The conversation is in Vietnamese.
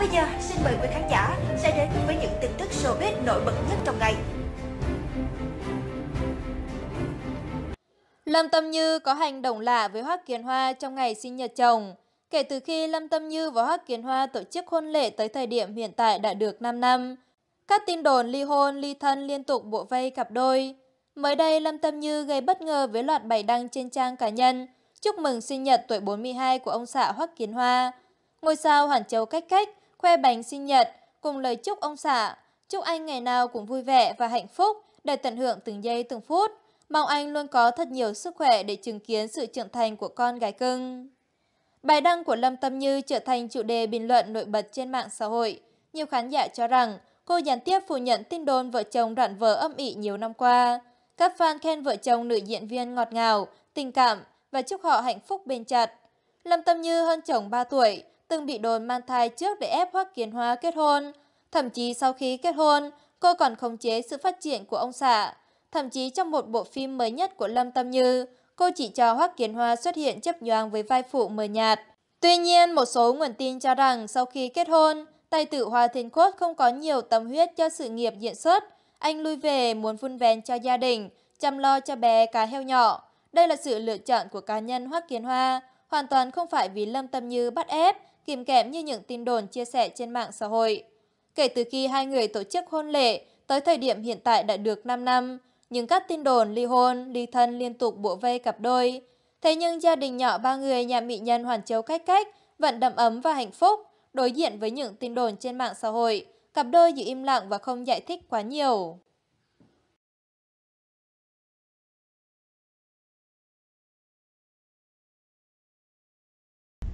Còn bây giờ, xin mời quý khán giả sẽ đến với những tin tức showbiz nổi bật nhất trong ngày. Lâm Tâm Như có hành động lạ với Hoắc Kiến Hoa trong ngày sinh nhật chồng. Kể từ khi Lâm Tâm Như và Hoắc Kiến Hoa tổ chức hôn lễ tới thời điểm hiện tại đã được 5 năm, các tin đồn ly hôn, ly thân liên tục bộ vây cặp đôi. Mới đây, Lâm Tâm Như gây bất ngờ với loạt bài đăng trên trang cá nhân chúc mừng sinh nhật tuổi 42 của ông xã Hoắc Kiến Hoa. Ngôi sao Hoàn Châu Cách Cách khoe bánh sinh nhật, cùng lời chúc ông xã. Chúc anh ngày nào cũng vui vẻ và hạnh phúc để tận hưởng từng giây từng phút. Mong anh luôn có thật nhiều sức khỏe để chứng kiến sự trưởng thành của con gái cưng. Bài đăng của Lâm Tâm Như trở thành chủ đề bình luận nổi bật trên mạng xã hội. Nhiều khán giả cho rằng cô gián tiếp phủ nhận tin đồn vợ chồng đoạn vợ âm ỉ nhiều năm qua. Các fan khen vợ chồng nữ diễn viên ngọt ngào, tình cảm và chúc họ hạnh phúc bền chặt. Lâm Tâm Như hơn chồng 3 tuổi, từng bị đồn mang thai trước để ép Hoắc Kiến Hoa kết hôn. Thậm chí sau khi kết hôn, cô còn khống chế sự phát triển của ông xã. Thậm chí trong một bộ phim mới nhất của Lâm Tâm Như, cô chỉ cho Hoắc Kiến Hoa xuất hiện chấp nhoáng với vai phụ mờ nhạt. Tuy nhiên, một số nguồn tin cho rằng sau khi kết hôn, tài tử Hoa Thiên Quốc không có nhiều tâm huyết cho sự nghiệp diễn xuất. Anh lui về muốn vun vén cho gia đình, chăm lo cho bé cá heo nhỏ. Đây là sự lựa chọn của cá nhân Hoắc Kiến Hoa, hoàn toàn không phải vì Lâm Tâm Như bắt ép, kìm kẹm như những tin đồn chia sẻ trên mạng xã hội. Kể từ khi hai người tổ chức hôn lễ, tới thời điểm hiện tại đã được 5 năm, nhưng các tin đồn ly hôn, ly thân liên tục bủa vây cặp đôi. Thế nhưng gia đình nhỏ ba người nhà mỹ nhân Hoàn Châu Cách Cách vẫn đầm ấm và hạnh phúc, đối diện với những tin đồn trên mạng xã hội, cặp đôi giữ im lặng và không giải thích quá nhiều.